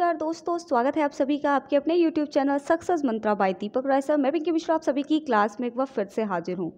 नमस्कार दोस्तों स्वागत है आप सभी का आपके अपने YouTube channel Success Mantra by Deepak Rai sir मैं पिंकी मिश्रा आप सभी की क्लास में एक बार फिर से हाजिर हूँ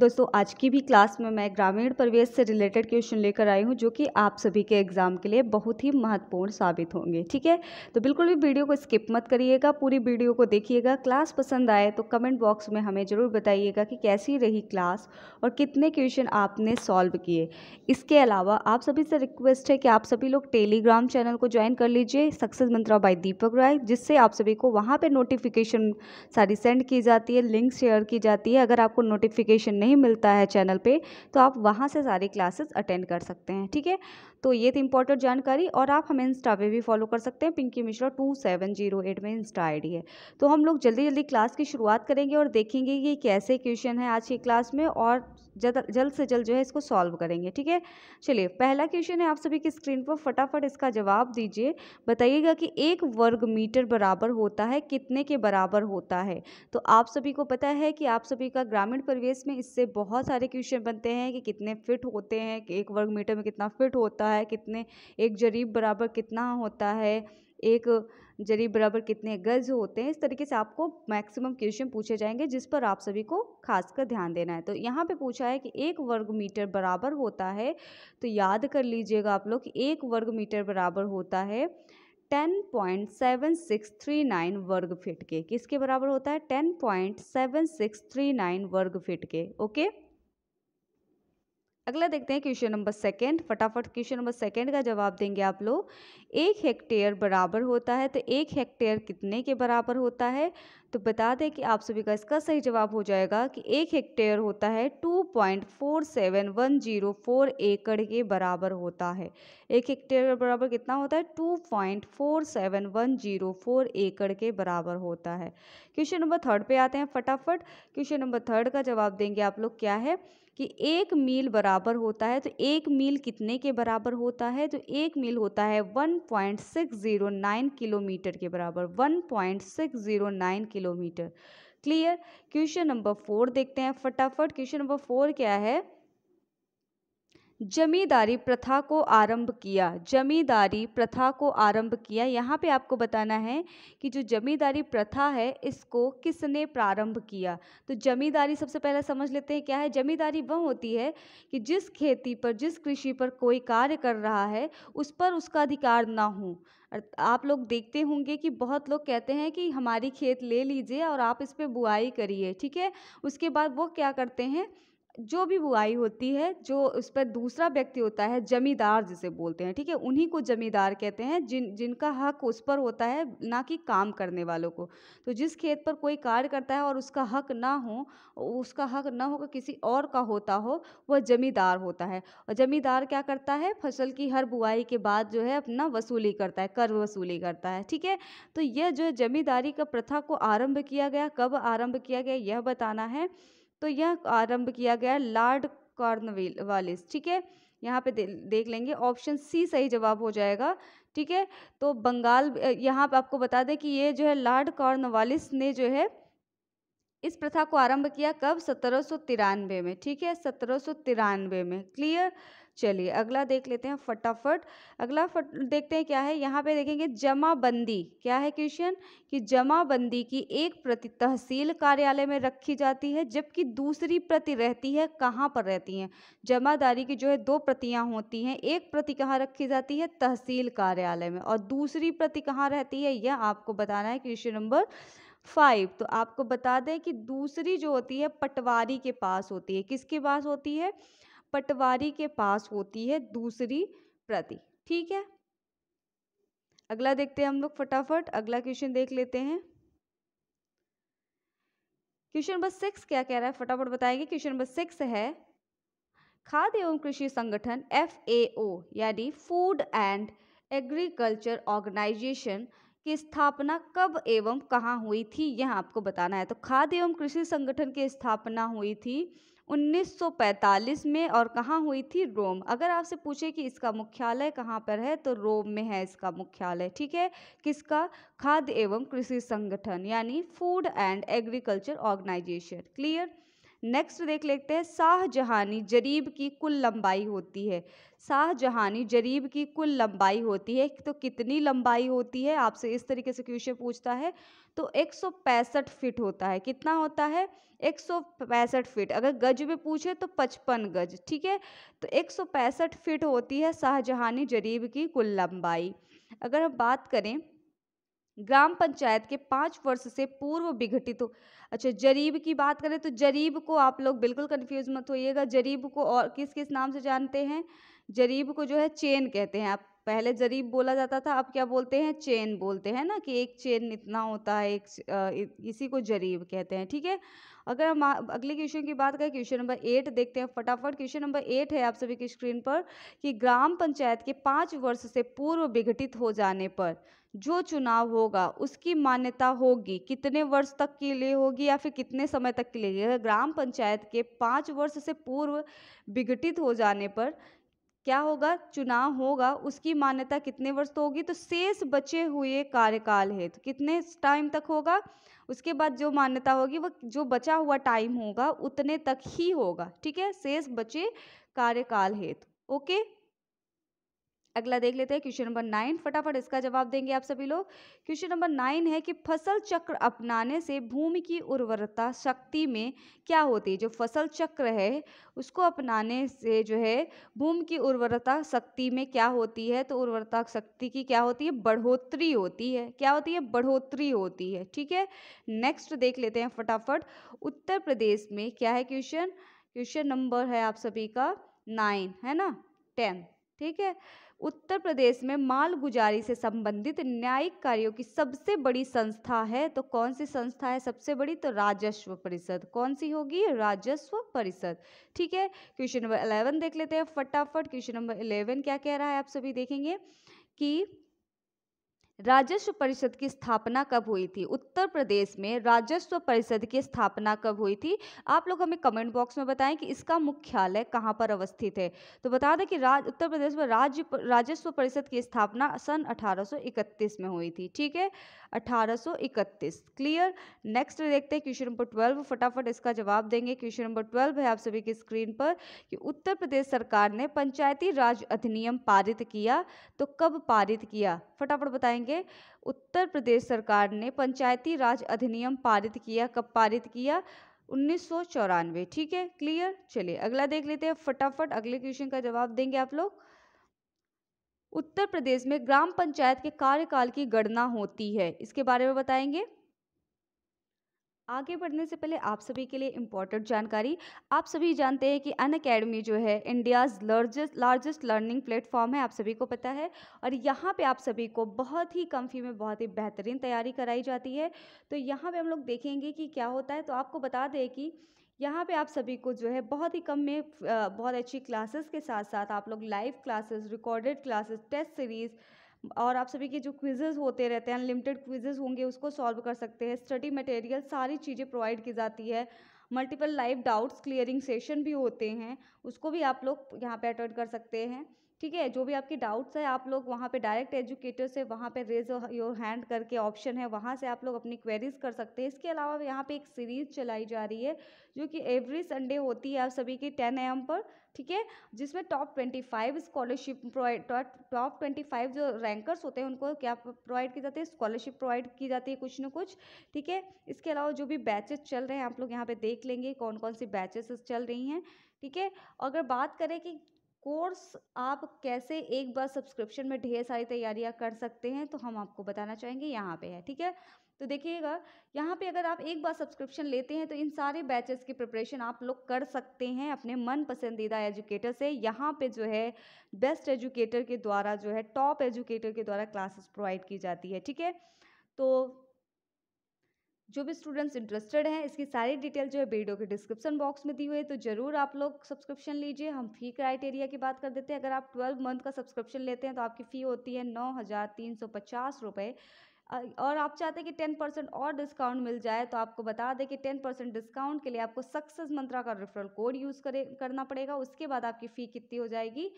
दोस्तों आज की भी क्लास में मैं ग्रामीण परिवेश से रिलेटेड क्वेश्चन लेकर आई हूँ जो कि आप सभी के एग्जाम के लिए बहुत ही महत्वपूर्ण साबित होंगे ठीक है तो बिल्कुल भी वीडियो को स्किप मत करिएगा पूरी वीडियो को देखिएगा क्लास पसंद आए तो कमेंट बॉक्स में हमें ज़रूर बताइएगा कि कैसी रही क्लास और कितने क्वेश्चन आपने सॉल्व किए इसके अलावा आप सभी से रिक्वेस्ट है कि आप सभी लोग टेलीग्राम चैनल को ज्वाइन कर लीजिए Success Success Mantra by Deepak Rai जिससे आप सभी को वहाँ पे नोटिफिकेशन सारी सेंड की जाती है लिंक शेयर की जाती है अगर आपको नोटिफिकेशन नहीं मिलता है चैनल पे तो आप वहाँ से सारी क्लासेस अटेंड कर सकते हैं ठीक है तो ये थी इंपॉर्टेंट जानकारी और आप हमें इंस्टा पे भी फॉलो कर सकते हैं Pinky Mishra two seven zero eight में इंस्टा आईडी है तो हम लोग जल्दी जल्दी क्लास की शुरुआत करेंगे और देखेंगे कि कैसे क्वेश्चन है आज की क्लास में और जल्द जल्द से जल्द जो है इसको सॉल्व करेंगे ठीक है चलिए पहला क्वेश्चन है आप सभी की स्क्रीन पर फटाफट इसका जवाब दीजिए बताइएगा कि एक वर्ग मीटर बराबर होता है कितने के बराबर होता है तो आप सभी को पता है कि आप सभी का ग्रामीण परिवेश में इससे बहुत सारे क्वेश्चन बनते हैं कि कितने फिट होते हैं कि एक वर्ग मीटर में कितना फिट होता है है कितने एक जरीब बराबर कितना होता है एक जरीब बराबर कितने गज़ होते हैं इस तरीके से आपको मैक्सिमम क्वेश्चन पूछे जाएंगे जिस पर आप सभी को खासकर ध्यान देना है तो यहाँ पे पूछा है कि एक वर्ग मीटर बराबर होता है तो याद कर लीजिएगा आप लोग एक वर्ग मीटर बराबर होता है ten point seven six three nine वर्ग फीट के किसके बराबर होता है ten point seven six three nine वर्ग फीट के ओके अगला देखते हैं क्वेश्चन नंबर सेकंड फटाफट क्वेश्चन नंबर सेकंड का जवाब देंगे आप लोग एक हेक्टेयर बराबर होता है तो एक हेक्टेयर कितने के बराबर होता है तो बता दें कि आप सभी का इसका सही जवाब हो जाएगा कि एक हेक्टेयर होता है फोर एकड़ के बराबर होता है एक हेक्टेयर के बराबर कितना होता है फोर एकड़ के बराबर होता है क्वेश्चन नंबर थर्ड पे आते हैं फटाफट क्वेश्चन नंबर थर्ड का जवाब देंगे आप लोग क्या है कि एक मील बराबर होता है तो एक मील कितने के बराबर होता है तो एक मील होता है 1.609 किलोमीटर के बराबर 1.609 kilo kilometre clear question number four देखते हैं फटाफट क्वेश्चन नंबर फोर क्या है जमींदारी प्रथा को आरंभ किया जमींदारी प्रथा को आरंभ किया यहाँ पे आपको बताना है कि जो जमींदारी प्रथा है इसको किसने प्रारंभ किया तो जमींदारी सबसे पहले समझ लेते हैं क्या है जमींदारी वह होती है कि जिस खेती पर जिस कृषि पर कोई कार्य कर रहा है उस पर उसका अधिकार ना हो आप लोग देखते होंगे कि बहुत लोग कहते हैं कि हमारी खेत ले लीजिए और आप इस पर बुआई करिए ठीक है उसके बाद वो क्या करते हैं जो भी बुआई होती है जो उस पर दूसरा व्यक्ति होता है जमींदार जिसे बोलते हैं ठीक है उन्हीं को जमींदार कहते हैं जिन जिनका हक उस पर होता है ना कि काम करने वालों को तो जिस खेत पर कोई कार्य करता है और उसका हक ना हो उसका हक ना होकर किसी और का होता हो वह जमींदार होता है और जमींदार क्या करता है फसल की हर बुआई के बाद जो है अपना वसूली करता है कर वसूली करता है ठीक है तो यह जो जमींदारी का प्रथा को आरम्भ किया गया कब आरम्भ किया गया यह बताना है तो यह आरंभ किया गया लॉर्ड कॉर्नवेल वालिस ठीक है यहाँ पे दे, देख लेंगे ऑप्शन सी सही जवाब हो जाएगा ठीक है तो बंगाल यहाँ पे आपको बता दें कि ये जो है लॉर्ड कॉर्नवालिस ने जो है इस प्रथा को आरंभ किया कब सत्रह में ठीक है सत्रह में क्लियर चलिए अगला देख लेते हैं फटाफट अगला फट देखते हैं क्या है यहाँ पे देखेंगे जमाबंदी क्या है क्वेश्चन कि जमाबंदी की एक प्रति तहसील कार्यालय में रखी जाती है जबकि दूसरी प्रति रहती है कहाँ पर रहती हैं जमादारी की जो है दो प्रतियाँ होती हैं एक प्रति कहाँ रखी जाती है तहसील कार्यालय में और दूसरी प्रति कहाँ रहती है यह आपको बताना है क्वेश्चन नंबर फाइव तो आपको बता दें कि दूसरी जो होती है पटवारी के पास होती है किसके पास होती है पटवारी के पास होती है दूसरी प्रति ठीक है अगला देखते हैं हम लोग फटाफट अगला क्वेश्चन देख लेते हैं क्वेश्चन नंबर सिक्स क्या कह रहा है फटाफट बताएंगे क्वेश्चन नंबर सिक्स है खाद्य एवं कृषि संगठन एफ यानी फूड एंड एग्रीकल्चर ऑर्गेनाइजेशन की स्थापना कब एवं कहाँ हुई थी यह आपको बताना है तो खाद्य एवं कृषि संगठन की स्थापना हुई थी 1945 में और कहाँ हुई थी रोम अगर आपसे पूछे कि इसका मुख्यालय कहाँ पर है तो रोम में है इसका मुख्यालय ठीक है किसका खाद्य एवं कृषि संगठन यानी food and agriculture organisation clear next देख लेते हैं शाहजहानी जरीब की कुल लंबाई होती है शाहजहानी जरीब की कुल लंबाई होती है तो कितनी लंबाई होती है आपसे इस तरीके से क्वेश्चन पूछता है तो एक फीट होता है कितना होता है एक फीट अगर गज में पूछे तो पचपन गज ठीक है तो एक फीट होती है शाहजहानी जरीब की कुल लंबाई अगर हम बात करें ग्राम पंचायत के पाँच वर्ष से पूर्व विघटित हो अच्छा जरीब की बात करें तो जरीब को आप लोग बिल्कुल कन्फ्यूज मत होइएगा जरीब को और किस किस नाम से जानते हैं जरीब को जो है चेन कहते हैं आप पहले जरीब बोला जाता था अब क्या बोलते हैं चेन बोलते हैं ना कि एक चेन इतना होता है एक इसी को जरीब कहते हैं ठीक है अगर हम अगले क्वेश्चन की बात करें क्वेश्चन नंबर एट देखते हैं फटाफट क्वेश्चन नंबर एट है आप सभी की स्क्रीन पर कि ग्राम पंचायत के पाँच वर्ष से पूर्व विघटित हो जाने पर जो चुनाव होगा उसकी मान्यता होगी कितने वर्ष तक के लिए होगी या फिर कितने समय तक के लिए ग्राम पंचायत के पाँच वर्ष से पूर्व विघटित हो जाने पर क्या होगा चुनाव होगा उसकी मान्यता कितने वर्ष तो होगी तो शेष बचे हुए कार्यकाल हेतु तो कितने टाइम तक होगा उसके बाद जो मान्यता होगी वह जो बचा हुआ टाइम होगा उतने तक ही होगा ठीक है शेष बचे कार्यकाल हेतु ओके अगला देख लेते हैं क्वेश्चन नंबर नाइन फटाफट इसका जवाब देंगे आप सभी लोग क्वेश्चन नंबर नाइन है कि फसल चक्र अपनाने से भूमि की उर्वरता शक्ति में क्या होती है जो फसल चक्र है उसको अपनाने से जो है भूमि की उर्वरता शक्ति में क्या होती है तो उर्वरता शक्ति की क्या होती है बढ़ोतरी होती है क्या होती है बढ़ोतरी होती है ठीक है नेक्स्ट देख लेते हैं फटाफट उत्तर प्रदेश में क्या है क्वेश्चन क्वेश्चन नंबर है आप सभी का नाइन है ना टेन ठीक है उत्तर प्रदेश में मालगुजारी से संबंधित न्यायिक कार्यों की सबसे बड़ी संस्था है तो कौन सी संस्था है सबसे बड़ी तो राजस्व परिषद कौन सी होगी राजस्व परिषद ठीक है क्वेश्चन नंबर इलेवन देख लेते हैं फटाफट क्वेश्चन नंबर इलेवन क्या कह रहा है आप सभी देखेंगे कि राजस्व परिषद की स्थापना कब हुई थी उत्तर प्रदेश में राजस्व परिषद की स्थापना कब हुई थी आप लोग हमें कमेंट बॉक्स में बताएं कि इसका मुख्यालय कहाँ पर अवस्थित है तो बता दें कि राज उत्तर प्रदेश में राज्य राजस्व परिषद की स्थापना सन 1831 में हुई थी ठीक है 1831 क्लियर नेक्स्ट देखते हैं क्वेश्चन नंबर ट्वेल्व फटाफट इसका जवाब देंगे क्वेश्चन नंबर ट्वेल्व है आप सभी की स्क्रीन पर कि उत्तर प्रदेश सरकार ने पंचायती राज अधिनियम पारित किया तो कब पारित किया फटाफट बताएंगे जाएंगे उत्तर प्रदेश सरकार ने पंचायती राज अधिनियम पारित किया कब पारित किया उन्नीस ठीक है क्लियर चलिए अगला देख लेते हैं फटाफट अगले क्वेश्चन का जवाब देंगे आप लोग उत्तर प्रदेश में ग्राम पंचायत के कार्यकाल की गणना होती है इसके बारे में बताएंगे आगे बढ़ने से पहले आप सभी के लिए इम्पोर्टेंट जानकारी आप सभी जानते हैं कि अन अकेडमी जो है India's largest largest learning platform है आप सभी को पता है और यहाँ पे आप सभी को बहुत ही कम फी में बहुत ही बेहतरीन तैयारी कराई जाती है तो यहाँ पे हम लोग देखेंगे कि क्या होता है तो आपको बता दें कि यहाँ पे आप सभी को जो है बहुत ही कम में बहुत अच्छी क्लासेस के साथ साथ आप लोग live classes recorded classes test series और आप सभी के जो क्विजेज़ होते रहते हैं अनलिमिटेड क्विजेज़ होंगे उसको सॉल्व कर सकते हैं स्टडी मटेरियल सारी चीज़ें प्रोवाइड की जाती है multiple live doubts clearing session भी होते हैं उसको भी आप लोग यहाँ पे अटेंड कर सकते हैं ठीक है जो भी आपके डाउट्स है आप लोग वहाँ पे डायरेक्ट एजुकेटर से वहाँ पे रेज योर हैंड करके ऑप्शन है वहाँ से आप लोग अपनी क्वेरीज कर सकते हैं इसके अलावा यहाँ पे एक सीरीज चलाई जा रही है जो कि एवरी संडे होती है आप सभी के टेन एम पर ठीक है जिसमें top twenty five scholarship provide top twenty five जो रैंकर्स होते हैं उनको क्या प्रोवाइड की जाती है स्कॉलरशिप प्रोवाइड की जाती है कुछ ना कुछ ठीक है इसके अलावा जो भी बैचेस चल रहे हैं आप लोग यहाँ पे देख लेंगे कौन कौन सी बैचेस चल रही हैं ठीक है अगर बात करें कि कोर्स आप कैसे एक बार सब्सक्रिप्शन में ढेर सारी तैयारियां कर सकते हैं तो हम आपको बताना चाहेंगे यहाँ पे है ठीक है तो देखिएगा यहाँ पे अगर आप एक बार सब्सक्रिप्शन लेते हैं तो इन सारे बैचेस की प्रिपरेशन आप लोग कर सकते हैं अपने मन पसंदीदा एजुकेटर से यहाँ पे जो है बेस्ट एजुकेटर के द्वारा जो है टॉप एजुकेटर के द्वारा क्लासेस प्रोवाइड की जाती है ठीक है तो जो भी स्टूडेंट्स इंटरेस्टेड हैं इसकी सारी डिटेल जो है वीडियो के डिस्क्रिप्शन बॉक्स में दी हुई है तो ज़रूर आप लोग सब्सक्रिप्शन लीजिए हम फ़ी क्राइटेरिया की बात कर देते हैं अगर आप ट्वेल्व मंथ का सब्सक्रिप्शन लेते हैं तो आपकी फ़ी होती है नौ हज़ार तीन सौ पचास रुपये और आप चाहते हैं कि टेन परसेंट और डिस्काउंट मिल जाए तो आपको बता दें कि टेन परसेंट डिस्काउंट के लिए आपको सक्सेस मंत्रा का रेफरल कोड यूज़ करना पड़ेगा उसके बाद आपकी फ़ी कितनी हो जाएगी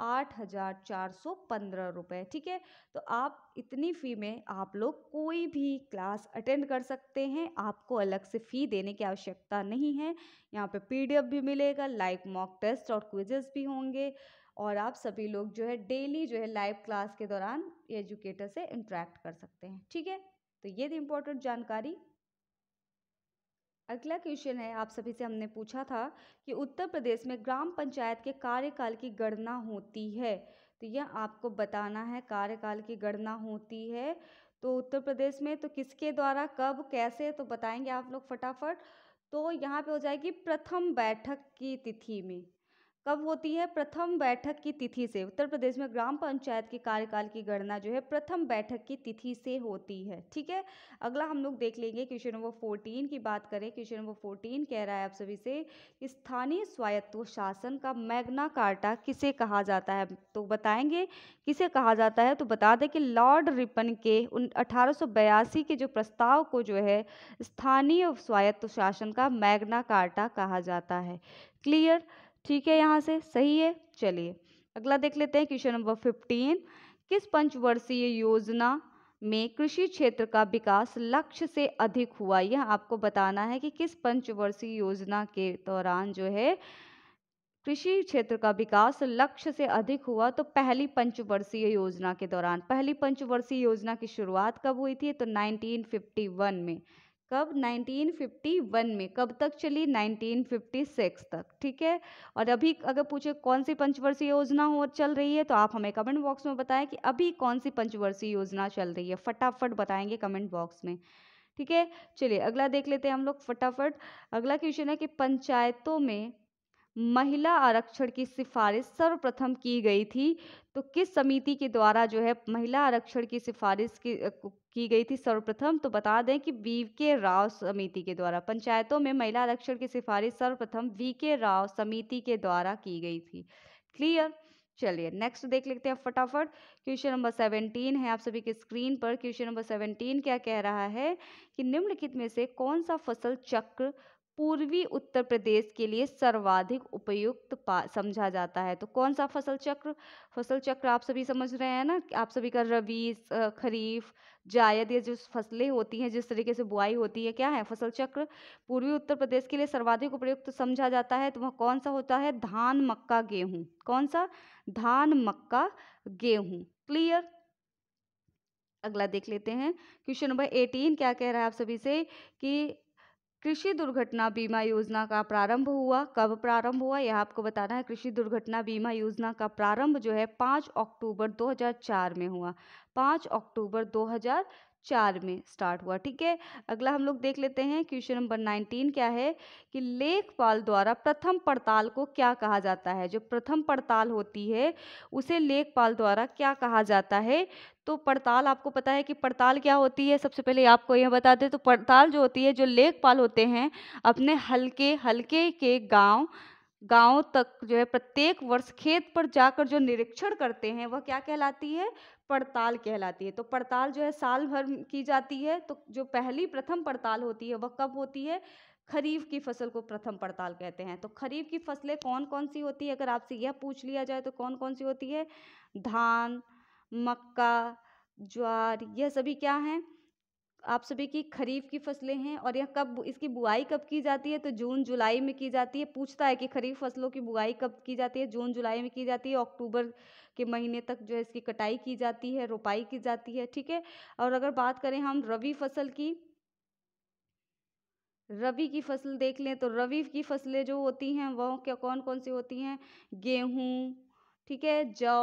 आठ हज़ार चार सौ पंद्रह रुपये ठीक है तो आप इतनी फ़ी में आप लोग कोई भी क्लास अटेंड कर सकते हैं आपको अलग से फ़ी देने की आवश्यकता नहीं है यहाँ पे पीडीएफ भी मिलेगा लाइव मॉक टेस्ट और क्विजेस भी होंगे और आप सभी लोग जो है डेली जो है लाइव क्लास के दौरान एजुकेटर से इंट्रैक्ट कर सकते हैं ठीक है तो ये थी इम्पोर्टेंट जानकारी अगला क्वेश्चन है आप सभी से हमने पूछा था कि उत्तर प्रदेश में ग्राम पंचायत के कार्यकाल की गणना होती है तो यह आपको बताना है कार्यकाल की गणना होती है तो उत्तर प्रदेश में तो किसके द्वारा कब कैसे तो बताएंगे आप लोग फटाफट तो यहाँ पे हो जाएगी प्रथम बैठक की तिथि में कब होती है प्रथम बैठक की तिथि से उत्तर प्रदेश में ग्राम पंचायत के कार्यकाल की गणना जो है प्रथम बैठक की तिथि से होती है ठीक है अगला हम लोग देख लेंगे क्वेश्चन नंबर फोर्टीन की बात करें क्वेश्चन नंबर फोर्टीन कह रहा है आप सभी से स्थानीय स्वायत्त शासन का मैग्ना कार्टा किसे कहा जाता है तो बताएंगे किसे कहा जाता है तो बता दें कि लॉर्ड रिपन के उन अठारह के जो प्रस्ताव को जो है स्थानीय स्वायत्त शासन का मैग्ना कार्टा कहा जाता है क्लियर ठीक है यहाँ से सही है चलिए अगला देख लेते हैं क्वेश्चन नंबर फिफ्टीन किस पंचवर्षीय योजना में कृषि क्षेत्र का विकास लक्ष्य से अधिक हुआ यह आपको बताना है कि किस पंचवर्षीय योजना के दौरान जो है कृषि क्षेत्र का विकास लक्ष्य से अधिक हुआ तो पहली पंचवर्षीय योजना के दौरान पहली पंचवर्षीय योजना की शुरुआत कब हुई थी तो 1951 में कब 1951 में कब तक चली 1956 तक ठीक है और अभी अगर पूछे कौन सी पंचवर्षीय योजना हो चल रही है तो आप हमें कमेंट बॉक्स में बताएं कि अभी कौन सी पंचवर्षीय योजना चल रही है फटाफट बताएंगे कमेंट बॉक्स में ठीक है चलिए अगला देख लेते हैं हम लोग फटाफट अगला क्वेश्चन है कि पंचायतों में महिला आरक्षण की सिफारिश सर्वप्रथम की गई थी तो किस समिति के द्वारा जो है महिला आरक्षण की सिफारिश की की गई थी सर्वप्रथम तो बता दें कि वी के राव समिति के द्वारा पंचायतों में महिला आरक्षण की सिफारिश सर्वप्रथम वी के राव समिति के द्वारा की गई थी क्लियर चलिए नेक्स्ट देख लेते हैं फटाफट क्वेश्चन नंबर सेवनटीन है आप सभी के स्क्रीन पर क्वेश्चन नंबर सेवनटीन क्या कह रहा है कि निम्नलिखित में से कौन सा फसल चक्र पूर्वी उत्तर प्रदेश के लिए सर्वाधिक उपयुक्त समझा जाता है तो कौन सा फसल चक्र फसल चक्र आप सभी समझ रहे हैं ना आप सभी का रबी खरीफ जायद ये जो फसलें होती हैं जिस तरीके से बुआई होती है क्या है फसल चक्र पूर्वी उत्तर प्रदेश के लिए सर्वाधिक उपयुक्त तो समझा जाता है तो वह कौन सा होता है धान मक्का गेहूँ कौन सा धान मक्का गेहूँ क्लियर अगला देख लेते हैं क्वेश्चन नंबर एटीन क्या कह रहा है आप सभी से कि कृषि दुर्घटना बीमा योजना का प्रारंभ हुआ कब प्रारंभ हुआ यह आपको बताना है कृषि दुर्घटना बीमा योजना का प्रारंभ जो है पाँच अक्टूबर 2004 में हुआ पाँच अक्टूबर चार में स्टार्ट हुआ ठीक है अगला हम लोग देख लेते हैं क्वेश्चन नंबर नाइनटीन क्या है कि लेखपाल द्वारा प्रथम पड़ताल को क्या कहा जाता है जो प्रथम पड़ताल होती है उसे लेखपाल द्वारा क्या कहा जाता है तो पड़ताल आपको पता है कि पड़ताल क्या होती है सबसे पहले आपको यह बता दें तो पड़ताल जो होती है जो लेखपाल होते हैं अपने हल्के हल्के के गाँव गाँव तक जो है प्रत्येक वर्ष खेत पर जाकर जो निरीक्षण करते हैं वह क्या कहलाती है पड़ताल कहलाती है तो पड़ताल जो है साल भर की जाती है तो जो पहली प्रथम पड़ताल होती है वह कब होती है खरीफ की फसल को प्रथम पड़ताल कहते हैं तो खरीफ की फसलें कौन कौन सी होती है अगर आपसे यह पूछ लिया जाए तो कौन कौन सी होती है धान मक्का ज्वार यह सभी क्या हैं आप सभी की खरीफ की फसलें हैं और यह कब इसकी बुआई कब की जाती है तो जून जुलाई में की जाती है पूछता है कि खरीफ फसलों की बुआई कब की जाती है जून जुलाई में की जाती है अक्टूबर के महीने तक जो है इसकी कटाई की जाती है रोपाई की जाती है ठीक है और अगर बात करें हम रबी फसल की रवि की फसल देख लें तो रबी की फसलें जो होती हैं वह क्या कौन कौन सी होती हैं गेहूँ ठीक है जौ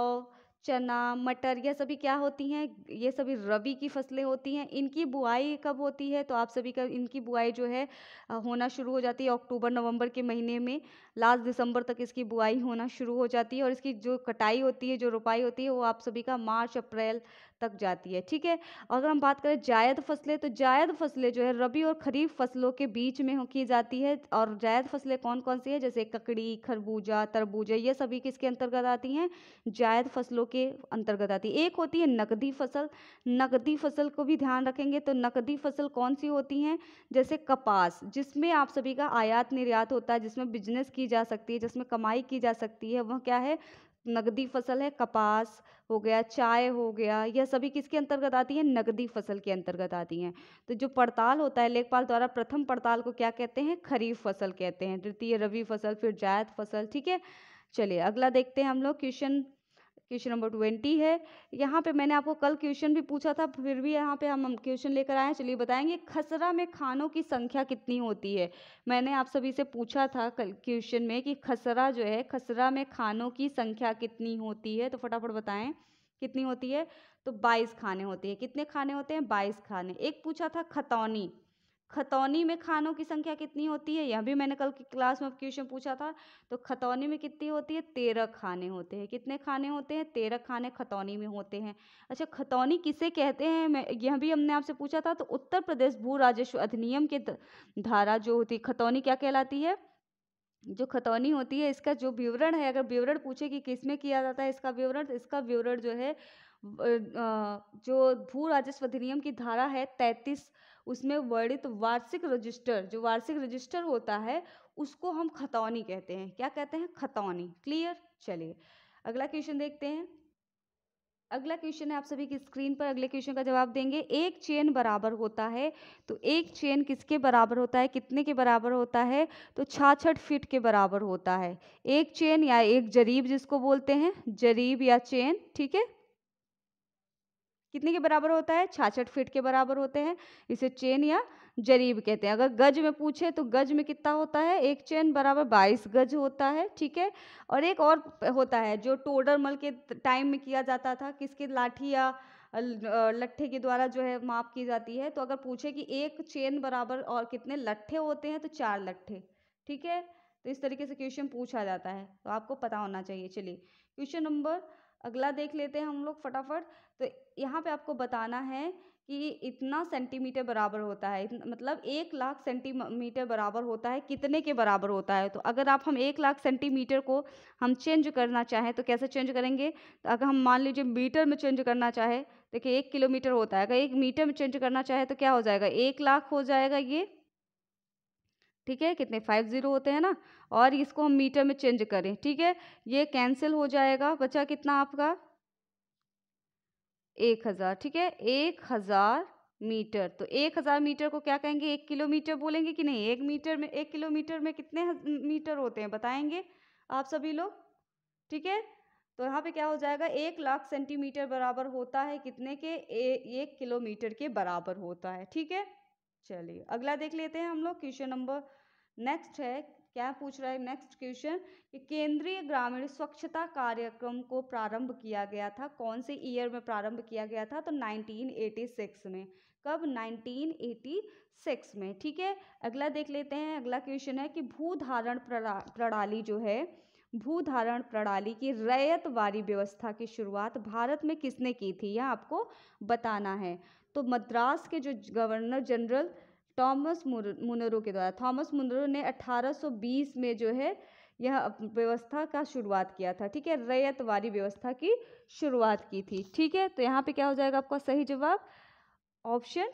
चना मटर यह सभी क्या होती हैं ये सभी रबी की फसलें होती हैं इनकी बुआई कब होती है तो आप सभी का इनकी बुआई जो है होना शुरू हो जाती है अक्टूबर नवंबर के महीने में लास्ट दिसंबर तक इसकी बुआई होना शुरू हो जाती है और इसकी जो कटाई होती है जो रोपाई होती है वो आप सभी का मार्च अप्रैल तक जाती है ठीक है अगर हम बात करें जायद फसलें तो जायद फसलें जो है रबी और खरीफ फसलों के बीच में की जाती है और जायद फसलें कौन कौन सी है जैसे ककड़ी खरबूजा तरबूजा ये सभी किसके अंतर्गत आती हैं जायद फसलों के अंतर्गत आती है एक होती है नकदी फसल नकदी फसल को भी ध्यान रखेंगे तो नकदी फसल कौन सी होती हैं जैसे कपास जिसमें आप सभी का आयात निर्यात होता है जिसमें बिजनेस की जा सकती है जिसमें कमाई की जा सकती है वह क्या है नकदी फसल है कपास हो गया चाय हो गया यह सभी किसके अंतर्गत आती हैं नगदी फसल के अंतर्गत आती हैं तो जो पड़ताल होता है लेखपाल द्वारा प्रथम पड़ताल को क्या कहते हैं खरीफ फसल कहते हैं द्वितीय रबी फसल फिर जायद फसल ठीक है चलिए अगला देखते हैं हम लोग क्वेश्चन क्वेश्चन नंबर ट्वेंटी है यहाँ पे मैंने आपको कल क्वेश्चन भी पूछा था फिर भी यहाँ पे हम क्वेश्चन लेकर आए हैं चलिए बताएंगे खसरा में खानों की संख्या कितनी होती है मैंने आप सभी से पूछा था कल क्वेश्चन में कि खसरा जो है खसरा में खानों की संख्या कितनी होती है तो फटाफट बताएं कितनी होती है तो बाईस खाने होती है कितने खाने होते हैं बाईस खाने एक पूछा था खतौनी खतौनी में खानों की संख्या कितनी होती है यह भी मैंने कल की क्लास में क्वेश्चन पूछा था तो खतौनी में कितनी होती है तेरह खाने होते हैं कितने खाने होते हैं तेरह खाने खतौनी में होते हैं अच्छा खतौनी किसे कहते हैं मैं यह भी हमने आपसे पूछा था तो उत्तर प्रदेश भू राजस्व अधिनियम के धारा जो होती है खतौनी क्या कहलाती है जो खतौनी होती है इसका जो विवरण है अगर विवरण पूछे कि किसमें किया जाता है इसका विवरण तो इसका विवरण जो है जो भू राजस्व अधिनियम की धारा है तैतीस उसमें वर्णित वार्षिक रजिस्टर जो वार्षिक रजिस्टर होता है उसको हम खतौनी कहते हैं क्या कहते हैं खतौनी क्लियर चलिए अगला क्वेश्चन देखते हैं अगला क्वेश्चन है आप सभी की स्क्रीन पर अगले क्वेश्चन का जवाब देंगे एक चेन बराबर होता है तो एक चेन किसके बराबर होता है कितने के बराबर होता है तो छाछठ फीट के बराबर होता है एक चेन या एक जरीब जिसको बोलते हैं जरीब या चेन ठीक है कितने के बराबर होता है छाछठ फीट के बराबर होते हैं इसे चेन या जरीब कहते हैं अगर गज में पूछे तो गज में कितना होता है एक चेन बराबर बाईस गज होता है ठीक है और एक और होता है जो टोडरमल के टाइम में किया जाता था किसके लाठी या लट्ठे के द्वारा जो है माप की जाती है तो अगर पूछे कि एक चेन बराबर और कितने लट्ठे होते हैं तो चार लट्ठे ठीक है तो इस तरीके से क्वेश्चन पूछा जाता है तो आपको पता होना चाहिए चलिए क्वेश्चन नंबर अगला देख लेते हैं हम लोग फटाफट तो यहाँ पे आपको बताना है कि इतना सेंटीमीटर बराबर होता है मतलब एक लाख सेंटीमीटर बराबर होता है कितने के बराबर होता है तो अगर आप हम एक लाख सेंटीमीटर को हम चेंज करना चाहें तो कैसे चेंज करेंगे तो अगर हम मान लीजिए मीटर में चेंज करना चाहें देखिए एक किलोमीटर होता है अगर एक मीटर में चेंज करना चाहे तो क्या हो जाएगा एक लाख हो जाएगा ये ठीक है कितने फाइव ज़ीरो होते हैं ना और इसको हम मीटर में चेंज करें ठीक है ये कैंसिल हो जाएगा बचा कितना आपका एक हज़ार ठीक है एक हज़ार मीटर तो एक हज़ार मीटर को क्या कहेंगे एक किलोमीटर बोलेंगे कि नहीं एक मीटर में एक किलोमीटर में कितने मीटर होते हैं बताएंगे आप सभी लोग ठीक है तो यहाँ पे क्या हो जाएगा एक लाख सेंटीमीटर बराबर होता है कितने के ए, एक किलोमीटर के बराबर होता है ठीक है चलिए अगला देख लेते हैं हम लोग क्वेश्चन नंबर नेक्स्ट है क्या पूछ रहा है नेक्स्ट क्वेश्चन कि केंद्रीय ग्रामीण स्वच्छता कार्यक्रम को प्रारंभ किया गया था कौन से ईयर में प्रारंभ किया गया था तो 1986 में कब 1986 में ठीक है अगला देख लेते हैं अगला क्वेश्चन है कि भूधारण प्रणाली जो है भूधारण प्रणाली की वारी व्यवस्था की शुरुआत भारत में किसने की थी यह आपको बताना है तो मद्रास के जो गवर्नर जनरल टॉमस मुनरो के द्वारा थॉमस मुनरो ने 1820 में जो है यह व्यवस्था का शुरुआत किया था ठीक है रैयतवारी व्यवस्था की शुरुआत की थी ठीक है तो यहाँ पे क्या हो जाएगा आपका सही जवाब ऑप्शन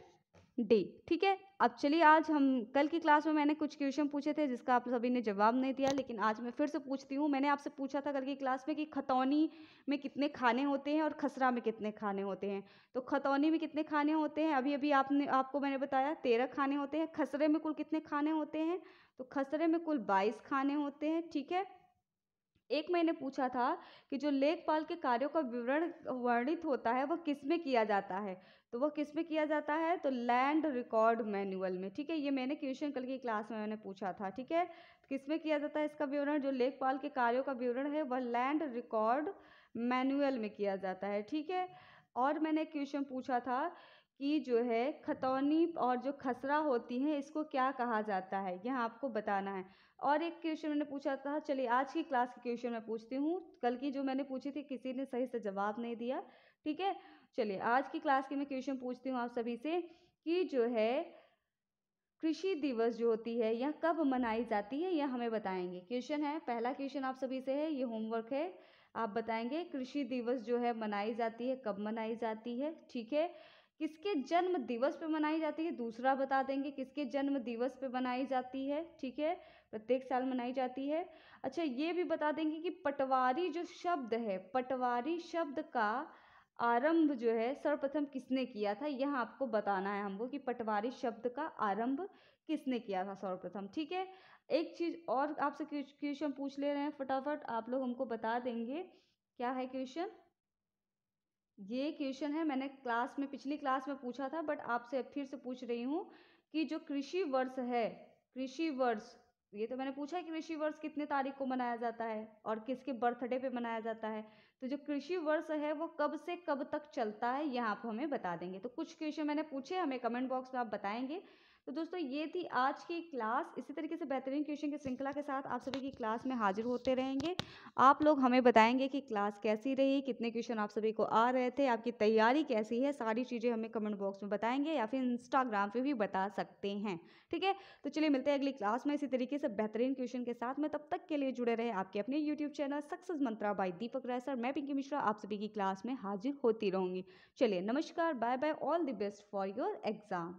डे ठीक है अब चलिए आज हम कल की क्लास में मैंने कुछ क्वेश्चन पूछे थे जिसका आप सभी ने जवाब नहीं दिया लेकिन आज मैं फिर से पूछती हूँ मैंने आपसे पूछा था कल की क्लास में कि खतौनी में कितने खाने होते हैं और खसरा में कितने खाने होते हैं तो खतौनी में कितने खाने होते हैं अभी अभी आपने आपको मैंने बताया तेरह खाने होते हैं खसरे में कुल कितने खाने होते हैं तो खसरे में कुल बाईस खाने होते हैं ठीक है एक मैंने पूछा था कि जो लेखपाल के कार्यों का विवरण वर्णित होता है वह किस में किया जाता है तो वह किस में किया जाता है तो लैंड रिकॉर्ड मैनुअल में ठीक है ये मैंने क्वेश्चन कल की क्लास में मैंने पूछा था ठीक है किस में किया जाता है इसका विवरण जो लेखपाल के कार्यों का विवरण है वह लैंड रिकॉर्ड मैनुअल में किया जाता है ठीक है और मैंने क्वेश्चन पूछा था की जो है खतौनी और जो खसरा होती है इसको क्या कहा जाता है यह आपको बताना है और एक क्वेश्चन मैंने पूछा था चलिए आज की क्लास के क्वेश्चन मैं पूछती हूँ कल की जो मैंने पूछी थी किसी ने सही से जवाब नहीं दिया ठीक है चलिए आज की क्लास की मैं क्वेश्चन पूछती हूँ आप सभी से कि जो है कृषि दिवस जो होती है यह कब मनाई जाती है यह हमें बताएंगे क्वेश्चन है पहला क्वेश्चन आप सभी से है ये होमवर्क है आप बताएंगे कृषि दिवस जो है मनाई जाती है कब मनाई जाती है ठीक है किसके जन्म दिवस पे मनाई जाती है दूसरा बता देंगे किसके जन्म दिवस पे मनाई जाती है ठीक है प्रत्येक साल मनाई जाती है अच्छा ये भी बता देंगे कि पटवारी जो शब्द है पटवारी शब्द का आरंभ जो है सर्वप्रथम किसने किया था यह आपको बताना है हमको कि पटवारी शब्द का आरंभ किसने किया था सर्वप्रथम ठीक है एक चीज़ और आपसे क्वेश्चन पूछ ले रहे हैं फटाफट आप लोग हमको बता देंगे क्या है क्वेश्चन ये क्वेश्चन है मैंने क्लास में पिछली क्लास में पूछा था बट आपसे फिर से पूछ रही हूँ कि जो कृषि वर्ष है कृषि वर्ष ये तो मैंने पूछा है कि कृषि वर्ष कितने तारीख को मनाया जाता है और किसके बर्थडे पे मनाया जाता है तो जो कृषि वर्ष है वो कब से कब तक चलता है यहाँ आप हमें बता देंगे तो कुछ क्वेश्चन मैंने पूछे हमें कमेंट बॉक्स में आप बताएंगे तो दोस्तों ये थी आज की क्लास इसी तरीके से बेहतरीन क्वेश्चन की श्रृंखला के साथ आप सभी की क्लास में हाजिर होते रहेंगे आप लोग हमें बताएंगे कि क्लास कैसी रही कितने क्वेश्चन आप सभी को आ रहे थे आपकी तैयारी कैसी है सारी चीज़ें हमें कमेंट बॉक्स में बताएंगे या फिर इंस्टाग्राम पर भी बता सकते हैं ठीक है तो चलिए मिलते हैं अगली क्लास में इसी तरीके से बेहतरीन क्वेश्चन के साथ में तब तक के लिए जुड़े रहे आपके अपने YouTube channel Success Mantra by Deepak Rai sir मैं पिंकी मिश्रा आप सभी की क्लास में हाजिर होती रहूँगी चलिए नमस्कार bye bye all the best for your exam